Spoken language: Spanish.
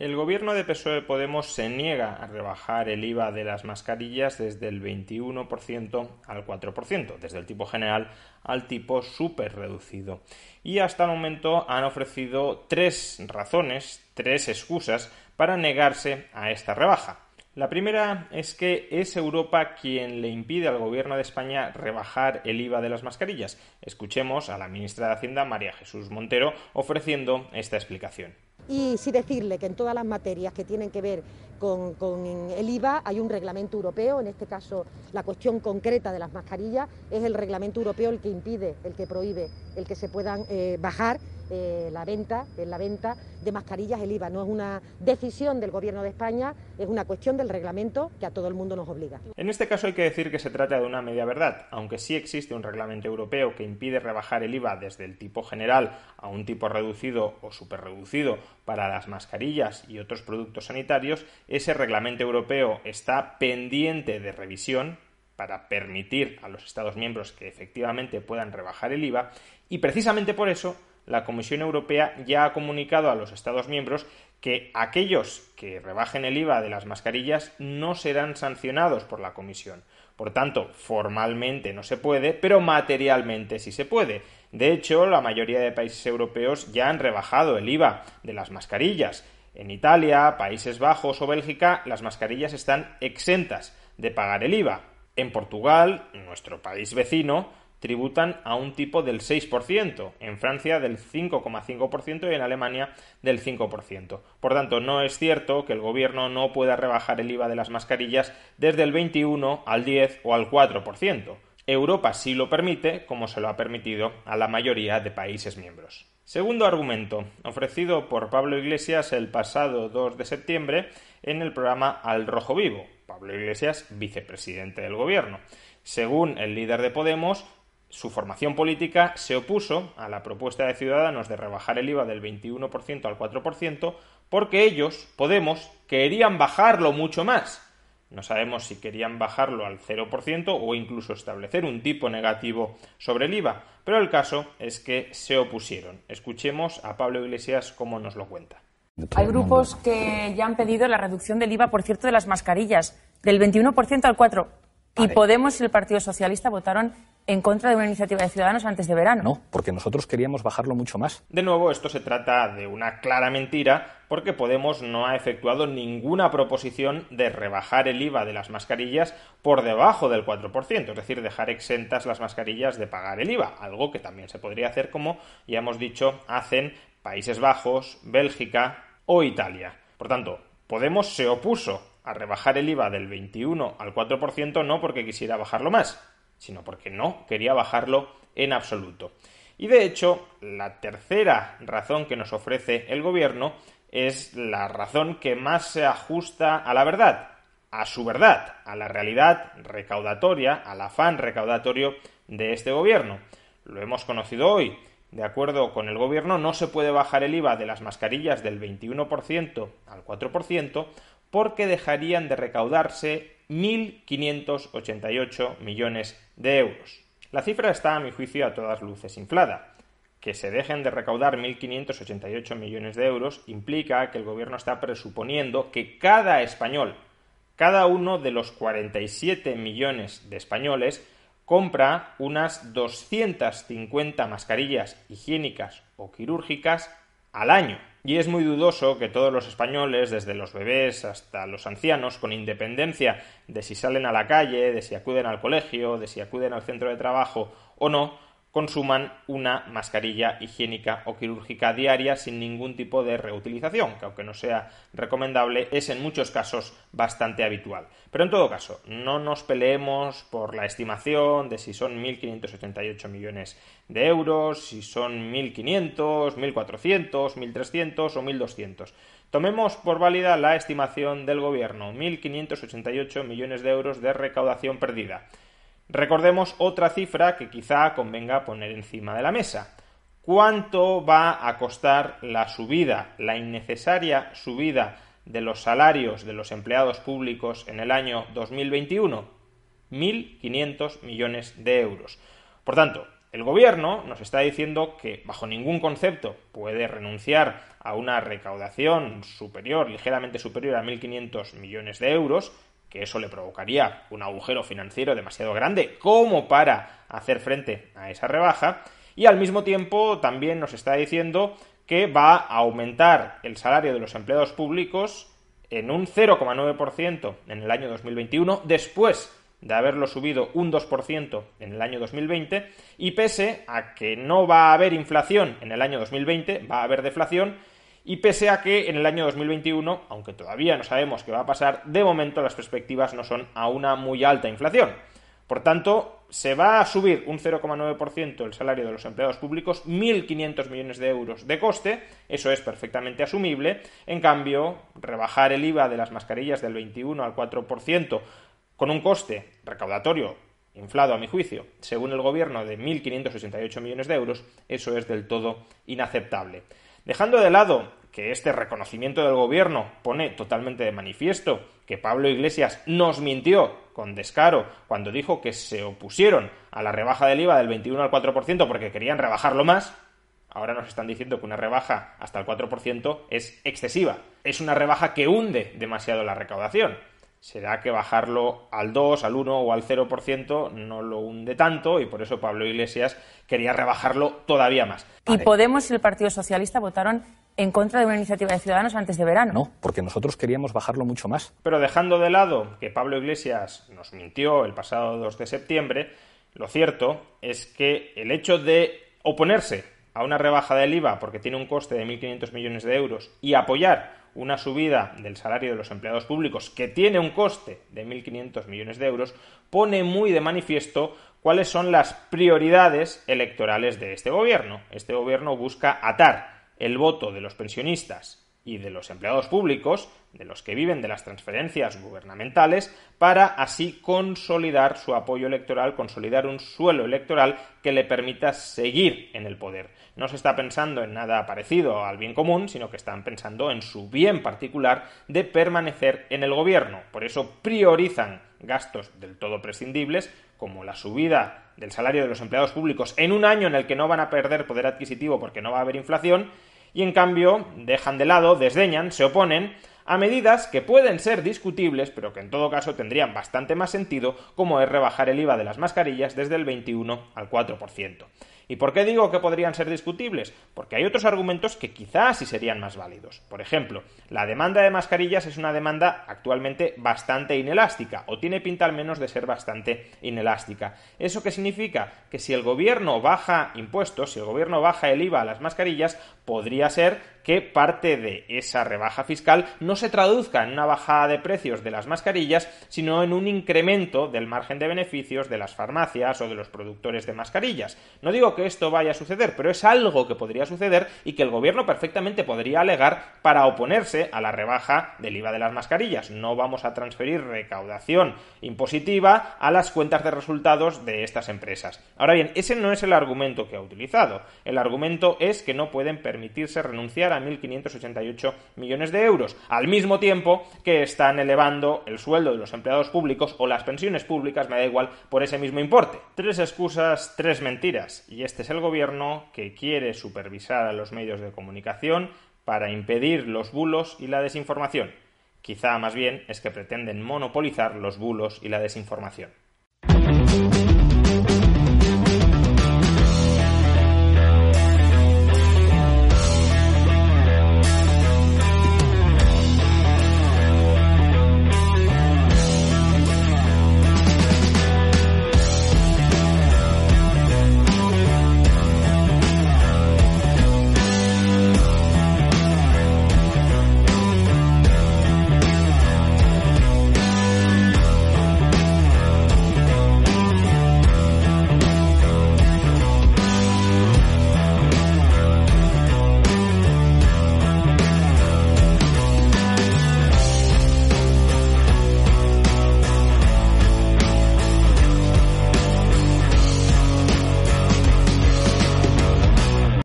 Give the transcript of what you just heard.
El gobierno de PSOE Podemos se niega a rebajar el IVA de las mascarillas desde el 21% al 4%, desde el tipo general al tipo súper reducido. Y hasta el momento han ofrecido tres razones, tres excusas para negarse a esta rebaja. La primera es que es Europa quien le impide al gobierno de España rebajar el IVA de las mascarillas. Escuchemos a la ministra de Hacienda, María Jesús Montero, ofreciendo esta explicación y sí decirle que en todas las materias que tienen que ver con, el IVA hay un reglamento europeo, en este caso la cuestión concreta de las mascarillas es el reglamento europeo el que impide, el que prohíbe, el que se puedan eh, bajar eh, la venta, en la venta de mascarillas el IVA. No es una decisión del Gobierno de España, es una cuestión del reglamento que a todo el mundo nos obliga. En este caso hay que decir que se trata de una media verdad, aunque sí existe un reglamento europeo que impide rebajar el IVA desde el tipo general a un tipo reducido o superreducido para las mascarillas y otros productos sanitarios, ese reglamento europeo está pendiente de revisión para permitir a los Estados miembros que efectivamente puedan rebajar el IVA y precisamente por eso la Comisión Europea ya ha comunicado a los Estados miembros que aquellos que rebajen el IVA de las mascarillas no serán sancionados por la Comisión. Por tanto, formalmente no se puede, pero materialmente sí se puede. De hecho, la mayoría de países europeos ya han rebajado el IVA de las mascarillas. En Italia, Países Bajos o Bélgica, las mascarillas están exentas de pagar el IVA. En Portugal, nuestro país vecino, tributan a un tipo del 6%, en Francia del 5,5% y en Alemania del 5%. Por tanto, no es cierto que el gobierno no pueda rebajar el IVA de las mascarillas desde el 21 al 10 o al 4%. Europa sí lo permite, como se lo ha permitido a la mayoría de países miembros. Segundo argumento, ofrecido por Pablo Iglesias el pasado 2 de septiembre en el programa Al Rojo Vivo. Pablo Iglesias, vicepresidente del Gobierno. Según el líder de Podemos, su formación política se opuso a la propuesta de Ciudadanos de rebajar el IVA del 21% al 4% porque ellos, Podemos, querían bajarlo mucho más. No sabemos si querían bajarlo al 0% o incluso establecer un tipo negativo sobre el IVA, pero el caso es que se opusieron. Escuchemos a Pablo Iglesias cómo nos lo cuenta. Hay grupos que ya han pedido la reducción del IVA, por cierto, de las mascarillas, del 21% al 4%. Y Podemos y el Partido Socialista votaron en contra de una iniciativa de Ciudadanos antes de verano. No, porque nosotros queríamos bajarlo mucho más. De nuevo, esto se trata de una clara mentira porque Podemos no ha efectuado ninguna proposición de rebajar el IVA de las mascarillas por debajo del 4%, es decir, dejar exentas las mascarillas de pagar el IVA, algo que también se podría hacer como ya hemos dicho, hacen Países Bajos, Bélgica o Italia. Por tanto, Podemos se opuso a rebajar el IVA del 21 al 4% no porque quisiera bajarlo más, sino porque no quería bajarlo en absoluto. Y de hecho, la tercera razón que nos ofrece el gobierno es la razón que más se ajusta a la verdad, a su verdad, a la realidad recaudatoria, al afán recaudatorio de este gobierno. Lo hemos conocido hoy. De acuerdo con el gobierno, no se puede bajar el IVA de las mascarillas del 21% al 4% porque dejarían de recaudarse 1.588 millones de euros. La cifra está, a mi juicio, a todas luces inflada. Que se dejen de recaudar 1.588 millones de euros implica que el Gobierno está presuponiendo que cada español, cada uno de los 47 millones de españoles, compra unas 250 mascarillas higiénicas o quirúrgicas al año y es muy dudoso que todos los españoles, desde los bebés hasta los ancianos, con independencia de si salen a la calle, de si acuden al colegio, de si acuden al centro de trabajo o no, consuman una mascarilla higiénica o quirúrgica diaria sin ningún tipo de reutilización, que aunque no sea recomendable, es en muchos casos bastante habitual. Pero en todo caso, no nos peleemos por la estimación de si son 1.588 millones de euros, si son 1.500, 1.400, 1.300 o 1.200. Tomemos por válida la estimación del Gobierno, 1.588 millones de euros de recaudación perdida. Recordemos otra cifra que quizá convenga poner encima de la mesa. ¿Cuánto va a costar la subida, la innecesaria subida de los salarios de los empleados públicos en el año 2021? 1.500 millones de euros. Por tanto, el gobierno nos está diciendo que bajo ningún concepto puede renunciar a una recaudación superior, ligeramente superior a 1.500 millones de euros, que eso le provocaría un agujero financiero demasiado grande como para hacer frente a esa rebaja. Y al mismo tiempo también nos está diciendo que va a aumentar el salario de los empleados públicos en un 0,9% en el año 2021, después de haberlo subido un 2% en el año 2020, y pese a que no va a haber inflación en el año 2020, va a haber deflación, y pese a que en el año 2021, aunque todavía no sabemos qué va a pasar, de momento las perspectivas no son a una muy alta inflación. Por tanto, se va a subir un 0,9% el salario de los empleados públicos, 1.500 millones de euros de coste, eso es perfectamente asumible. En cambio, rebajar el IVA de las mascarillas del 21 al 4% con un coste recaudatorio inflado a mi juicio, según el gobierno, de 1.568 millones de euros, eso es del todo inaceptable. Dejando de lado que este reconocimiento del gobierno pone totalmente de manifiesto que Pablo Iglesias nos mintió con descaro cuando dijo que se opusieron a la rebaja del IVA del 21 al 4% porque querían rebajarlo más, ahora nos están diciendo que una rebaja hasta el 4% es excesiva. Es una rebaja que hunde demasiado la recaudación será que bajarlo al 2, al 1 o al 0% no lo hunde tanto y por eso Pablo Iglesias quería rebajarlo todavía más. Y Podemos y el Partido Socialista votaron en contra de una iniciativa de Ciudadanos antes de verano. No, porque nosotros queríamos bajarlo mucho más. Pero dejando de lado que Pablo Iglesias nos mintió el pasado 2 de septiembre, lo cierto es que el hecho de oponerse a una rebaja del IVA porque tiene un coste de 1.500 millones de euros y apoyar una subida del salario de los empleados públicos que tiene un coste de 1.500 millones de euros, pone muy de manifiesto cuáles son las prioridades electorales de este gobierno. Este gobierno busca atar el voto de los pensionistas y de los empleados públicos, de los que viven de las transferencias gubernamentales, para así consolidar su apoyo electoral, consolidar un suelo electoral que le permita seguir en el poder. No se está pensando en nada parecido al bien común, sino que están pensando en su bien particular de permanecer en el gobierno. Por eso priorizan gastos del todo prescindibles, como la subida del salario de los empleados públicos en un año en el que no van a perder poder adquisitivo porque no va a haber inflación, y en cambio dejan de lado, desdeñan, se oponen a medidas que pueden ser discutibles, pero que en todo caso tendrían bastante más sentido, como es rebajar el IVA de las mascarillas desde el 21 al 4%. ¿Y por qué digo que podrían ser discutibles? Porque hay otros argumentos que quizás sí serían más válidos. Por ejemplo, la demanda de mascarillas es una demanda actualmente bastante inelástica, o tiene pinta al menos de ser bastante inelástica. ¿Eso qué significa? Que si el gobierno baja impuestos, si el gobierno baja el IVA a las mascarillas, podría ser que parte de esa rebaja fiscal no se traduzca en una bajada de precios de las mascarillas, sino en un incremento del margen de beneficios de las farmacias o de los productores de mascarillas. No digo esto vaya a suceder, pero es algo que podría suceder y que el gobierno perfectamente podría alegar para oponerse a la rebaja del IVA de las mascarillas. No vamos a transferir recaudación impositiva a las cuentas de resultados de estas empresas. Ahora bien, ese no es el argumento que ha utilizado. El argumento es que no pueden permitirse renunciar a 1.588 millones de euros, al mismo tiempo que están elevando el sueldo de los empleados públicos o las pensiones públicas, me da igual, por ese mismo importe. Tres excusas, tres mentiras. Y este es el gobierno que quiere supervisar a los medios de comunicación para impedir los bulos y la desinformación. Quizá más bien es que pretenden monopolizar los bulos y la desinformación.